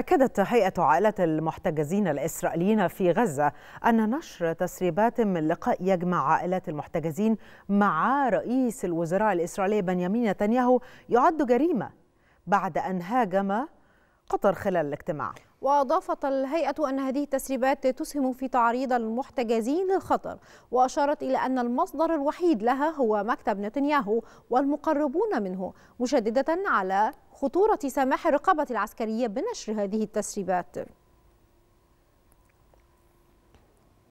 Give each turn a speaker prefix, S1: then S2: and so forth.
S1: أكدت هيئة عائلة المحتجزين الإسرائيليين في غزة أن نشر تسريبات من لقاء يجمع عائلات المحتجزين مع رئيس الوزراء الإسرائيلي بنيامين نتنياهو يعد جريمة بعد أن هاجم قطر خلال الاجتماع
S2: وأضافت الهيئة أن هذه التسريبات تسهم في تعريض المحتجزين للخطر وأشارت إلى أن المصدر الوحيد لها هو مكتب نتنياهو والمقربون منه مشددة على خطورة سماح الرقابة العسكرية بنشر هذه التسريبات